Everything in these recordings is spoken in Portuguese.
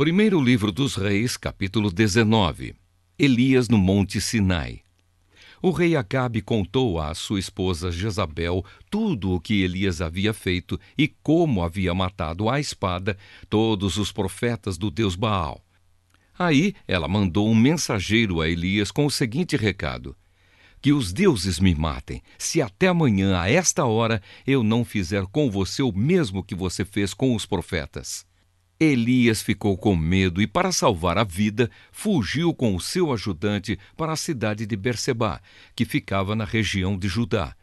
Primeiro livro dos Reis, capítulo 19. Elias no Monte Sinai. O rei Acabe contou à sua esposa Jezabel tudo o que Elias havia feito e como havia matado à espada todos os profetas do deus Baal. Aí ela mandou um mensageiro a Elias com o seguinte recado: Que os deuses me matem, se até amanhã, a esta hora, eu não fizer com você o mesmo que você fez com os profetas. Elias ficou com medo e, para salvar a vida, fugiu com o seu ajudante para a cidade de Berseba, que ficava na região de Judá.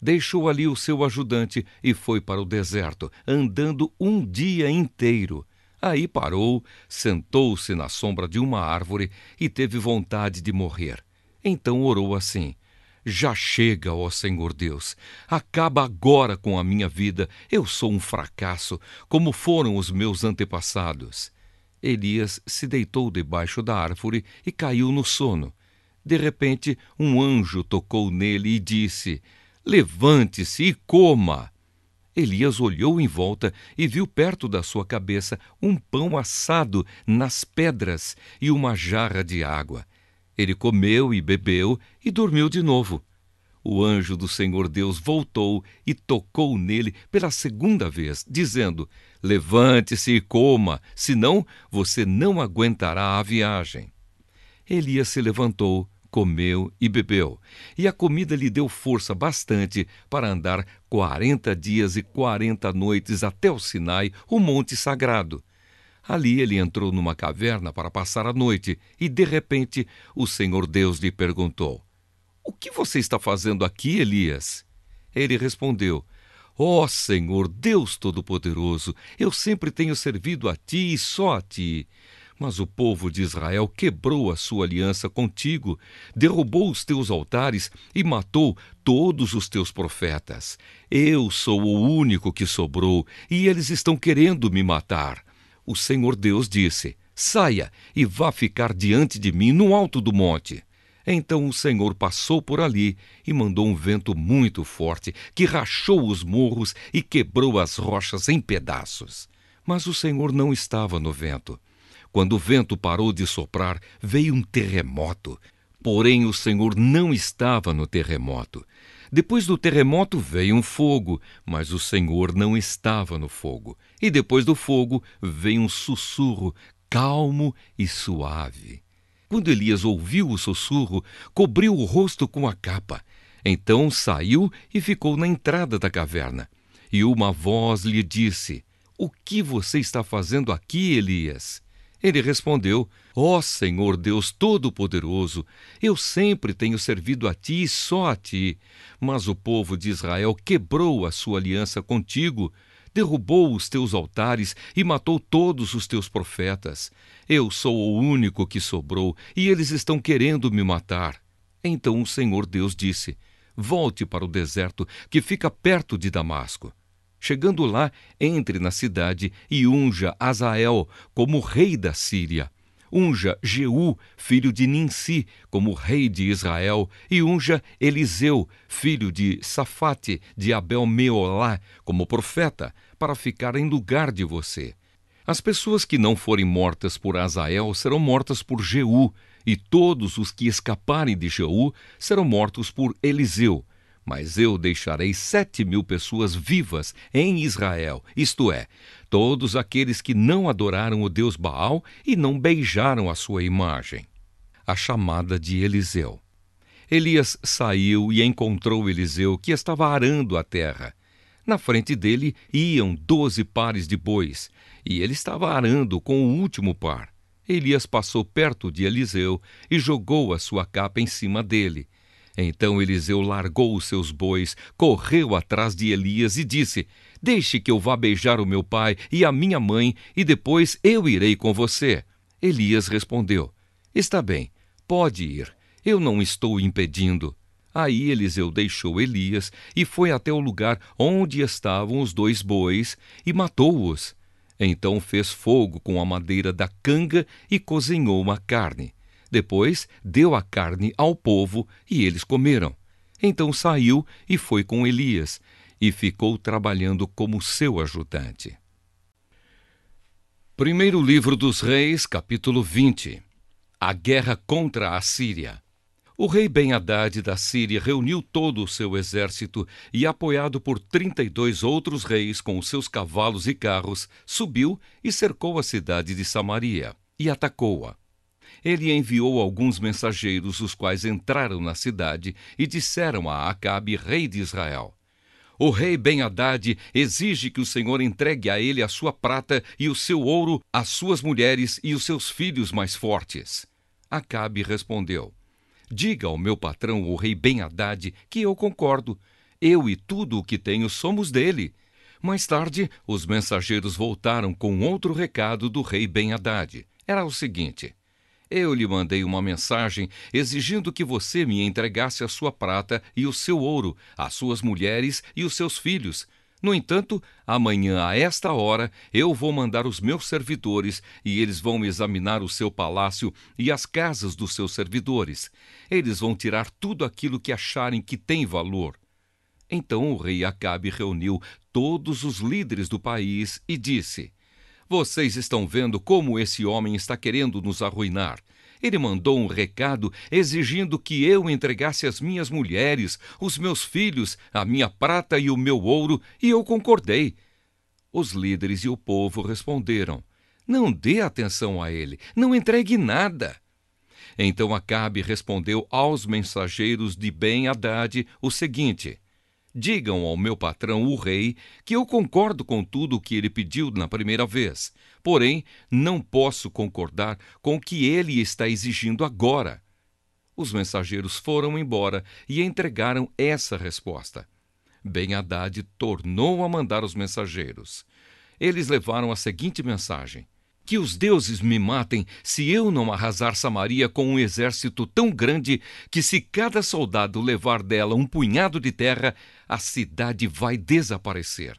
Deixou ali o seu ajudante e foi para o deserto, andando um dia inteiro. Aí parou, sentou-se na sombra de uma árvore e teve vontade de morrer. Então orou assim: já chega, ó Senhor Deus. Acaba agora com a minha vida. Eu sou um fracasso, como foram os meus antepassados. Elias se deitou debaixo da árvore e caiu no sono. De repente, um anjo tocou nele e disse: Levante-se e coma. Elias olhou em volta e viu perto da sua cabeça um pão assado nas pedras e uma jarra de água. Ele comeu e bebeu e dormiu de novo. O anjo do Senhor Deus voltou e tocou nele pela segunda vez, dizendo: Levante-se e coma, senão você não aguentará a viagem. Elias se levantou, comeu e bebeu, e a comida lhe deu força bastante para andar quarenta dias e quarenta noites até o Sinai, o monte sagrado. Ali ele entrou numa caverna para passar a noite e, de repente, o Senhor Deus lhe perguntou: O que você está fazendo aqui, Elias? Ele respondeu: Ó oh, Senhor Deus Todo-Poderoso, eu sempre tenho servido a ti e só a ti. Mas o povo de Israel quebrou a sua aliança contigo, derrubou os teus altares e matou todos os teus profetas. Eu sou o único que sobrou e eles estão querendo me matar o Senhor Deus disse: Saia e vá ficar diante de mim no alto do monte. Então o Senhor passou por ali e mandou um vento muito forte, que rachou os morros e quebrou as rochas em pedaços. Mas o Senhor não estava no vento. Quando o vento parou de soprar, veio um terremoto. Porém, o Senhor não estava no terremoto. Depois do terremoto veio um fogo, mas o Senhor não estava no fogo. E depois do fogo veio um sussurro calmo e suave. Quando Elias ouviu o sussurro, cobriu o rosto com a capa. Então saiu e ficou na entrada da caverna. E uma voz lhe disse: O que você está fazendo aqui, Elias? Ele respondeu: Ó oh, Senhor Deus Todo-Poderoso, eu sempre tenho servido a ti e só a ti. Mas o povo de Israel quebrou a sua aliança contigo, derrubou os teus altares e matou todos os teus profetas. Eu sou o único que sobrou e eles estão querendo me matar. Então o Senhor Deus disse: Volte para o deserto que fica perto de Damasco. Chegando lá, entre na cidade e unja Azael como rei da Síria. Unja Jeú, filho de Ninsi, como rei de Israel, e unja Eliseu, filho de Safate de Abel-Meolá, como profeta, para ficar em lugar de você. As pessoas que não forem mortas por Azael serão mortas por Jeú, e todos os que escaparem de Jeú serão mortos por Eliseu. Mas eu deixarei sete mil pessoas vivas em Israel, isto é, todos aqueles que não adoraram o deus Baal e não beijaram a sua imagem. A chamada de Eliseu. Elias saiu e encontrou Eliseu, que estava arando a terra. Na frente dele iam doze pares de bois, e ele estava arando com o último par. Elias passou perto de Eliseu e jogou a sua capa em cima dele. Então Eliseu largou os seus bois, correu atrás de Elias e disse: Deixe que eu vá beijar o meu pai e a minha mãe, e depois eu irei com você. Elias respondeu: Está bem, pode ir, eu não estou impedindo. Aí Eliseu deixou Elias e foi até o lugar onde estavam os dois bois e matou-os. Então fez fogo com a madeira da canga e cozinhou uma carne depois deu a carne ao povo e eles comeram. Então saiu e foi com Elias, e ficou trabalhando como seu ajudante. Primeiro livro dos Reis, capítulo 20 A guerra contra a Síria. O rei Ben-Hadad da Síria reuniu todo o seu exército e, apoiado por trinta e dois outros reis com os seus cavalos e carros, subiu e cercou a cidade de Samaria e atacou-a ele enviou alguns mensageiros, os quais entraram na cidade e disseram a Acabe, rei de Israel: O rei ben haddad exige que o Senhor entregue a ele a sua prata e o seu ouro, as suas mulheres e os seus filhos mais fortes. Acabe respondeu: Diga ao meu patrão, o rei ben haddad que eu concordo. Eu e tudo o que tenho somos dele. Mais tarde, os mensageiros voltaram com outro recado do rei ben haddad Era o seguinte: eu lhe mandei uma mensagem exigindo que você me entregasse a sua prata e o seu ouro, as suas mulheres e os seus filhos. No entanto, amanhã a esta hora eu vou mandar os meus servidores e eles vão examinar o seu palácio e as casas dos seus servidores. Eles vão tirar tudo aquilo que acharem que tem valor. Então o rei Acabe reuniu todos os líderes do país e disse: vocês estão vendo como esse homem está querendo nos arruinar. Ele mandou um recado exigindo que eu entregasse as minhas mulheres, os meus filhos, a minha prata e o meu ouro, e eu concordei. Os líderes e o povo responderam: Não dê atenção a ele, não entregue nada. Então Acabe respondeu aos mensageiros de Ben Haddad o seguinte: Digam ao meu patrão, o rei, que eu concordo com tudo o que ele pediu na primeira vez, porém não posso concordar com o que ele está exigindo agora. Os mensageiros foram embora e entregaram essa resposta. Bem Haddad tornou a mandar os mensageiros. Eles levaram a seguinte mensagem: Que os deuses me matem se eu não arrasar Samaria com um exército tão grande que, se cada soldado levar dela um punhado de terra, a cidade vai desaparecer.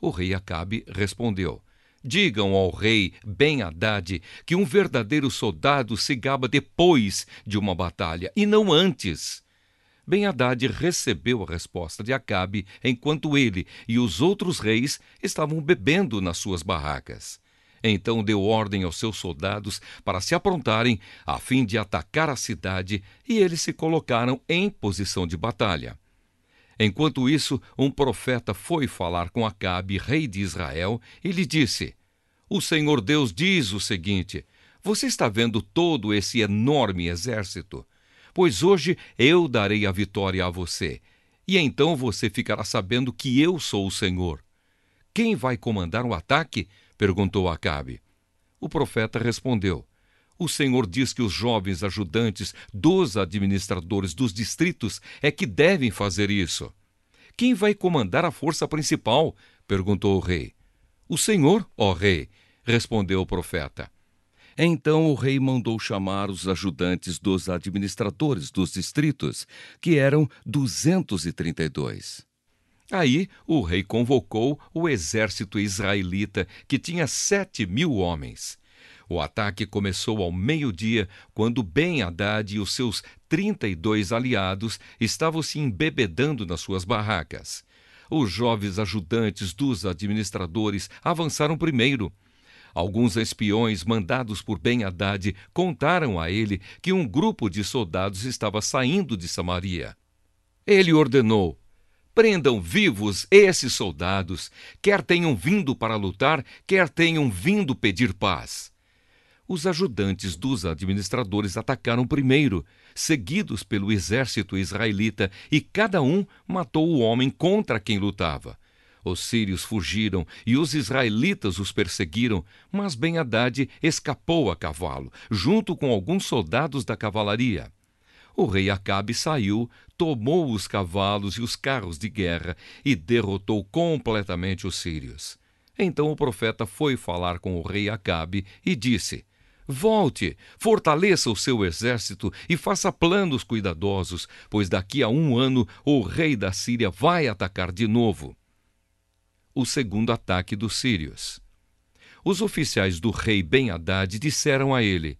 O rei Acabe respondeu: Digam ao rei Ben-Haddad que um verdadeiro soldado se gaba depois de uma batalha e não antes. Ben-Haddad recebeu a resposta de Acabe enquanto ele e os outros reis estavam bebendo nas suas barracas. Então deu ordem aos seus soldados para se aprontarem a fim de atacar a cidade e eles se colocaram em posição de batalha. Enquanto isso, um profeta foi falar com Acabe, rei de Israel, e lhe disse: O Senhor Deus diz o seguinte: Você está vendo todo esse enorme exército? Pois hoje eu darei a vitória a você, e então você ficará sabendo que eu sou o Senhor. Quem vai comandar o ataque? perguntou Acabe. O profeta respondeu: o Senhor diz que os jovens ajudantes dos administradores dos distritos é que devem fazer isso. Quem vai comandar a força principal? perguntou o rei. O Senhor, ó rei, respondeu o profeta. Então o rei mandou chamar os ajudantes dos administradores dos distritos, que eram 232. Aí o rei convocou o exército israelita, que tinha sete mil homens. O ataque começou ao meio-dia, quando Ben Haddad e os seus 32 aliados estavam se embebedando nas suas barracas. Os jovens ajudantes dos administradores avançaram primeiro. Alguns espiões mandados por Ben Haddad contaram a ele que um grupo de soldados estava saindo de Samaria. Ele ordenou: prendam vivos esses soldados, quer tenham vindo para lutar, quer tenham vindo pedir paz os ajudantes dos administradores atacaram primeiro, seguidos pelo exército israelita, e cada um matou o homem contra quem lutava. Os sírios fugiram e os israelitas os perseguiram, mas ben Haddad escapou a cavalo, junto com alguns soldados da cavalaria. O rei Acabe saiu, tomou os cavalos e os carros de guerra e derrotou completamente os sírios. Então o profeta foi falar com o rei Acabe e disse: Volte, fortaleça o seu exército e faça planos cuidadosos, pois daqui a um ano o rei da Síria vai atacar de novo. O segundo ataque dos sírios. Os oficiais do rei Ben-Hadad disseram a ele: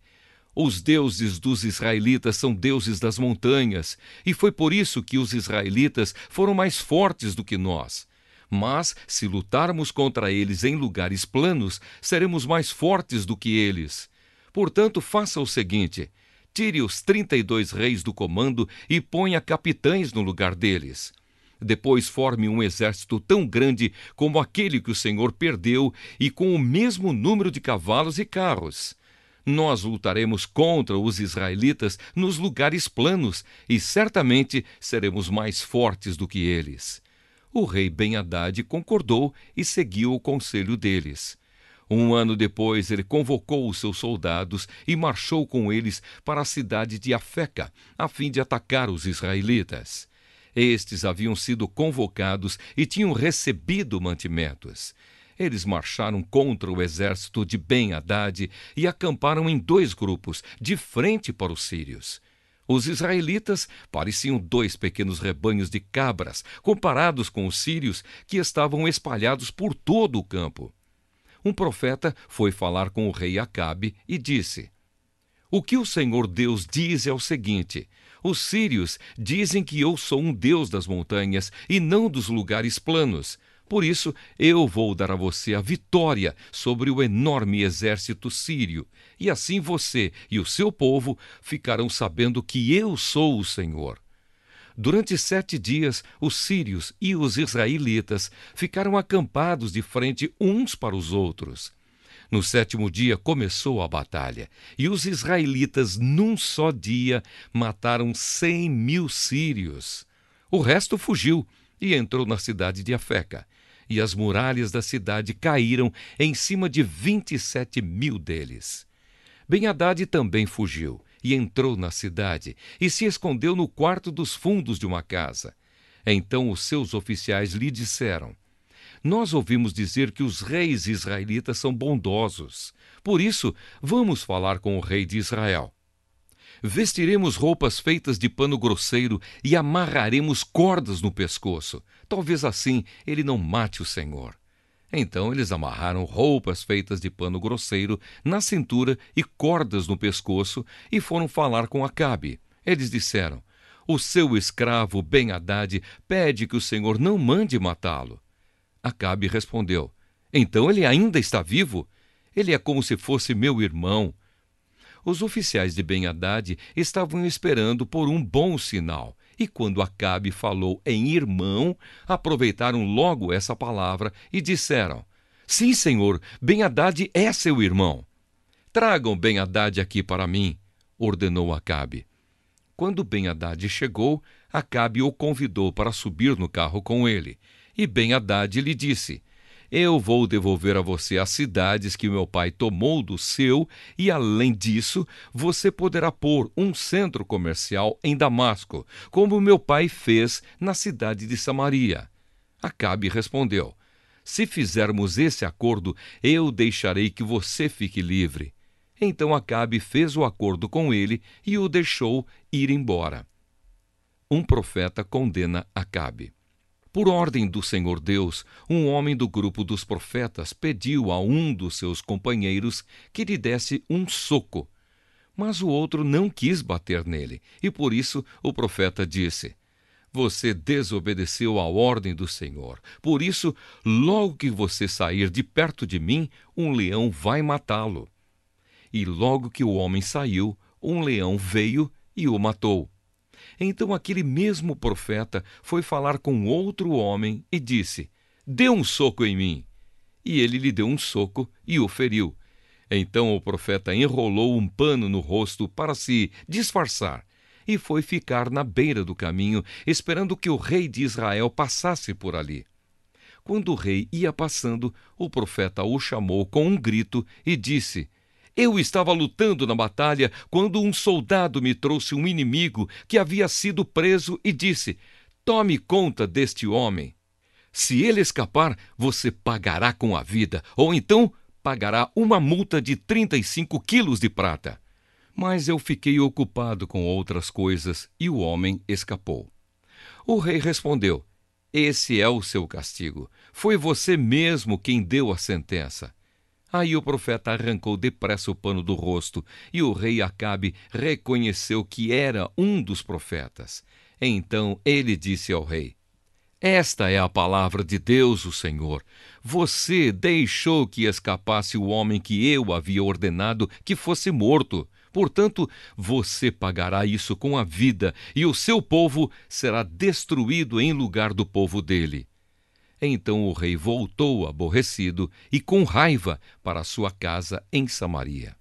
os deuses dos israelitas são deuses das montanhas, e foi por isso que os israelitas foram mais fortes do que nós. Mas, se lutarmos contra eles em lugares planos, seremos mais fortes do que eles. Portanto, faça o seguinte: tire os 32 reis do comando e ponha capitães no lugar deles. Depois forme um exército tão grande como aquele que o Senhor perdeu e com o mesmo número de cavalos e carros. Nós lutaremos contra os israelitas nos lugares planos e certamente seremos mais fortes do que eles. O rei Ben-Hadad concordou e seguiu o conselho deles. Um ano depois, ele convocou os seus soldados e marchou com eles para a cidade de Afeca, a fim de atacar os israelitas. Estes haviam sido convocados e tinham recebido mantimentos. Eles marcharam contra o exército de Ben-Haddad e acamparam em dois grupos, de frente para os sírios. Os israelitas pareciam dois pequenos rebanhos de cabras, comparados com os sírios que estavam espalhados por todo o campo um profeta foi falar com o rei Acabe e disse: O que o Senhor Deus diz é o seguinte: Os sírios dizem que eu sou um deus das montanhas e não dos lugares planos. Por isso, eu vou dar a você a vitória sobre o enorme exército sírio, e assim você e o seu povo ficarão sabendo que eu sou o Senhor. Durante sete dias, os sírios e os israelitas ficaram acampados de frente uns para os outros. No sétimo dia começou a batalha, e os israelitas, num só dia, mataram cem mil sírios. O resto fugiu e entrou na cidade de Afeca, e as muralhas da cidade caíram em cima de vinte e sete mil deles. Ben Haddad também fugiu e entrou na cidade e se escondeu no quarto dos fundos de uma casa. Então os seus oficiais lhe disseram: Nós ouvimos dizer que os reis israelitas são bondosos. Por isso, vamos falar com o rei de Israel. Vestiremos roupas feitas de pano grosseiro e amarraremos cordas no pescoço. Talvez assim ele não mate o Senhor. Então eles amarraram roupas feitas de pano grosseiro na cintura e cordas no pescoço e foram falar com Acabe. Eles disseram: O seu escravo Ben Haddad pede que o Senhor não mande matá-lo. Acabe respondeu: Então ele ainda está vivo? Ele é como se fosse meu irmão. Os oficiais de Ben Haddad estavam esperando por um bom sinal e quando Acabe falou em irmão, aproveitaram logo essa palavra e disseram: Sim, senhor, ben é seu irmão. Tragam ben haddad aqui para mim, ordenou Acabe. Quando ben haddad chegou, Acabe o convidou para subir no carro com ele. E Ben-Hadad lhe disse: eu vou devolver a você as cidades que meu pai tomou do seu, e além disso, você poderá pôr um centro comercial em Damasco, como meu pai fez na cidade de Samaria. Acabe respondeu: Se fizermos esse acordo, eu deixarei que você fique livre. Então Acabe fez o acordo com ele e o deixou ir embora. Um profeta condena Acabe. Por ordem do Senhor Deus, um homem do grupo dos profetas pediu a um dos seus companheiros que lhe desse um soco. Mas o outro não quis bater nele, e por isso o profeta disse: Você desobedeceu à ordem do Senhor. Por isso, logo que você sair de perto de mim, um leão vai matá-lo. E logo que o homem saiu, um leão veio e o matou. Então aquele mesmo profeta foi falar com outro homem e disse: Dê um soco em mim. E ele lhe deu um soco e o feriu. Então o profeta enrolou um pano no rosto para se disfarçar e foi ficar na beira do caminho, esperando que o rei de Israel passasse por ali. Quando o rei ia passando, o profeta o chamou com um grito e disse: eu estava lutando na batalha quando um soldado me trouxe um inimigo que havia sido preso e disse: Tome conta deste homem. Se ele escapar, você pagará com a vida, ou então pagará uma multa de 35 quilos de prata. Mas eu fiquei ocupado com outras coisas e o homem escapou. O rei respondeu: Esse é o seu castigo. Foi você mesmo quem deu a sentença. Aí o profeta arrancou depressa o pano do rosto, e o rei Acabe reconheceu que era um dos profetas. Então ele disse ao rei: Esta é a palavra de Deus, o Senhor. Você deixou que escapasse o homem que eu havia ordenado que fosse morto. Portanto, você pagará isso com a vida, e o seu povo será destruído em lugar do povo dele. Então o rei voltou aborrecido e com raiva para sua casa em Samaria.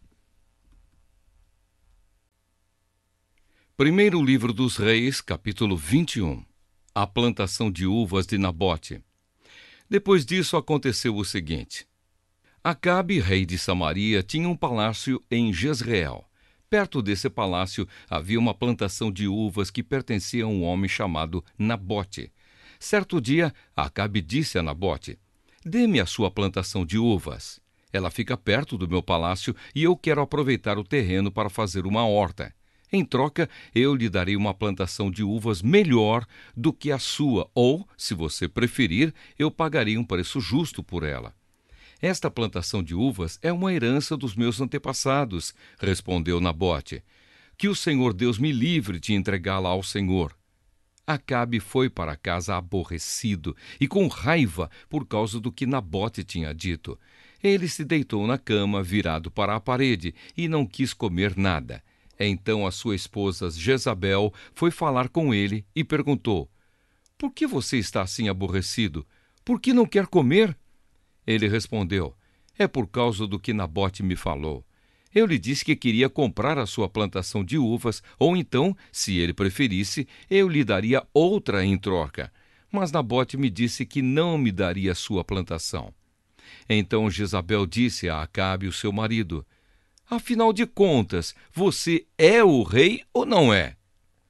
Primeiro livro dos Reis, capítulo 21 A plantação de uvas de Nabote. Depois disso aconteceu o seguinte: Acabe, rei de Samaria, tinha um palácio em Jezreel. Perto desse palácio havia uma plantação de uvas que pertencia a um homem chamado Nabote. Certo dia, Acabe disse a Nabote: Dê-me a sua plantação de uvas. Ela fica perto do meu palácio e eu quero aproveitar o terreno para fazer uma horta. Em troca, eu lhe darei uma plantação de uvas melhor do que a sua, ou, se você preferir, eu pagarei um preço justo por ela. Esta plantação de uvas é uma herança dos meus antepassados, respondeu Nabote. Que o Senhor Deus me livre de entregá-la ao Senhor. Acabe foi para casa aborrecido e com raiva por causa do que Nabote tinha dito. Ele se deitou na cama, virado para a parede, e não quis comer nada. Então a sua esposa Jezabel foi falar com ele e perguntou: Por que você está assim aborrecido? Por que não quer comer? Ele respondeu: É por causa do que Nabote me falou. Eu lhe disse que queria comprar a sua plantação de uvas, ou então, se ele preferisse, eu lhe daria outra em troca. Mas Nabote me disse que não me daria sua plantação. Então Jezabel disse a Acabe, o seu marido: Afinal de contas, você é o rei ou não é?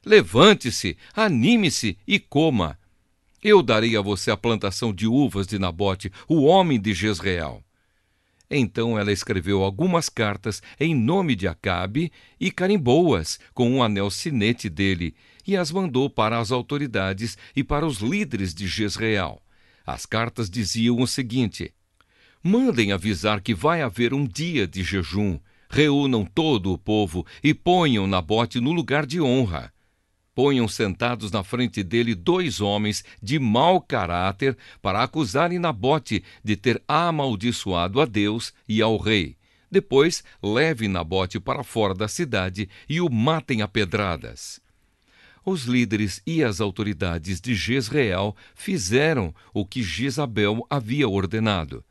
Levante-se, anime-se e coma. Eu darei a você a plantação de uvas de Nabote, o homem de Jezreel. Então ela escreveu algumas cartas em nome de Acabe e carimbou-as com um anel sinete dele e as mandou para as autoridades e para os líderes de Jezreel. As cartas diziam o seguinte: Mandem avisar que vai haver um dia de jejum. Reúnam todo o povo e ponham Nabote no lugar de honra ponham sentados na frente dele dois homens de mau caráter para acusarem Nabote de ter amaldiçoado a Deus e ao rei. Depois, leve Nabote para fora da cidade e o matem a pedradas. Os líderes e as autoridades de Jezreel fizeram o que Jezabel havia ordenado.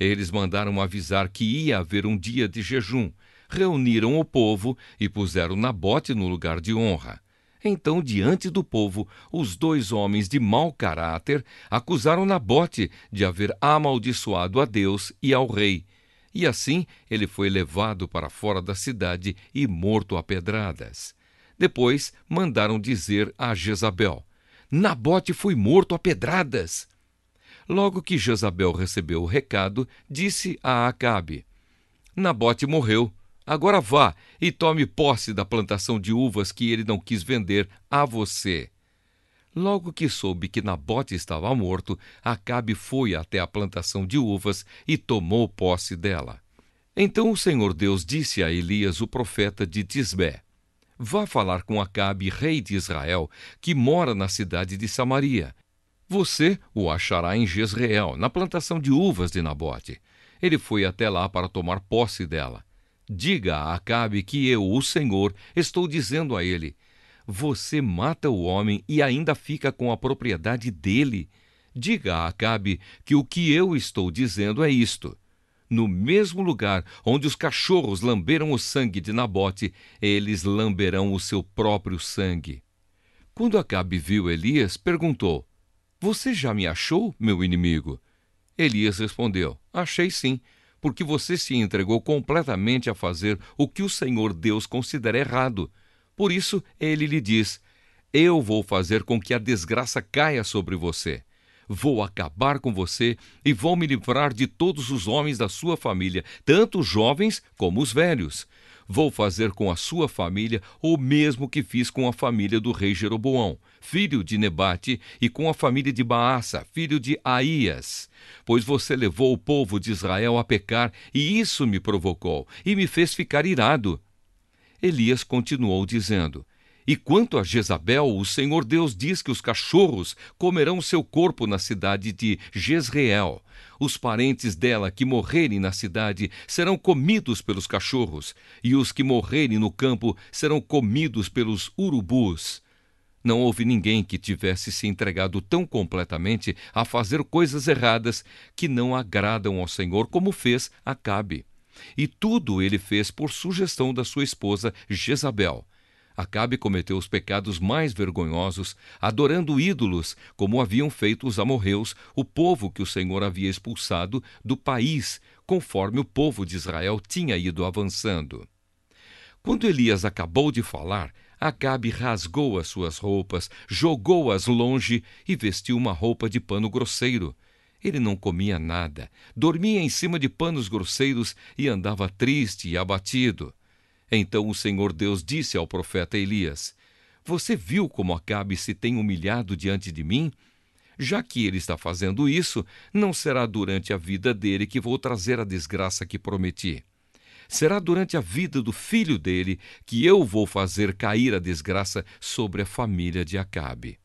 Eles mandaram avisar que ia haver um dia de jejum, reuniram o povo e puseram Nabote no lugar de honra. Então, diante do povo, os dois homens de mau caráter acusaram Nabote de haver amaldiçoado a Deus e ao rei. E assim ele foi levado para fora da cidade e morto a pedradas. Depois mandaram dizer a Jezabel: Nabote foi morto a pedradas. Logo que Jezabel recebeu o recado, disse a Acabe: Nabote morreu Agora vá e tome posse da plantação de uvas que ele não quis vender a você. Logo que soube que Nabote estava morto, Acabe foi até a plantação de uvas e tomou posse dela. Então o Senhor Deus disse a Elias, o profeta de Tisbé: Vá falar com Acabe, rei de Israel, que mora na cidade de Samaria. Você o achará em Jezreel, na plantação de uvas de Nabote. Ele foi até lá para tomar posse dela. Diga a Acabe que eu, o Senhor, estou dizendo a ele: Você mata o homem e ainda fica com a propriedade dele. Diga a Acabe que o que eu estou dizendo é isto. No mesmo lugar onde os cachorros lamberam o sangue de Nabote, eles lamberão o seu próprio sangue. Quando Acabe viu Elias, perguntou: Você já me achou, meu inimigo? Elias respondeu: Achei sim porque você se entregou completamente a fazer o que o Senhor Deus considera errado. Por isso, ele lhe diz: Eu vou fazer com que a desgraça caia sobre você. Vou acabar com você e vou me livrar de todos os homens da sua família, tanto os jovens como os velhos. Vou fazer com a sua família o mesmo que fiz com a família do rei Jeroboão filho de Nebate, e com a família de Baasa, filho de Aías. Pois você levou o povo de Israel a pecar, e isso me provocou, e me fez ficar irado. Elias continuou dizendo: e quanto a Jezabel, o Senhor Deus diz que os cachorros comerão seu corpo na cidade de Jezreel. Os parentes dela que morrerem na cidade serão comidos pelos cachorros, e os que morrerem no campo serão comidos pelos urubus. Não houve ninguém que tivesse se entregado tão completamente a fazer coisas erradas que não agradam ao Senhor, como fez Acabe. E tudo ele fez por sugestão da sua esposa Jezabel. Acabe cometeu os pecados mais vergonhosos, adorando ídolos, como haviam feito os amorreus, o povo que o Senhor havia expulsado do país, conforme o povo de Israel tinha ido avançando. Quando Elias acabou de falar, Acabe rasgou as suas roupas, jogou-as longe e vestiu uma roupa de pano grosseiro. Ele não comia nada, dormia em cima de panos grosseiros e andava triste e abatido. Então o Senhor Deus disse ao profeta Elias: Você viu como Acabe se tem humilhado diante de mim? Já que ele está fazendo isso, não será durante a vida dele que vou trazer a desgraça que prometi. Será durante a vida do filho dele que eu vou fazer cair a desgraça sobre a família de Acabe.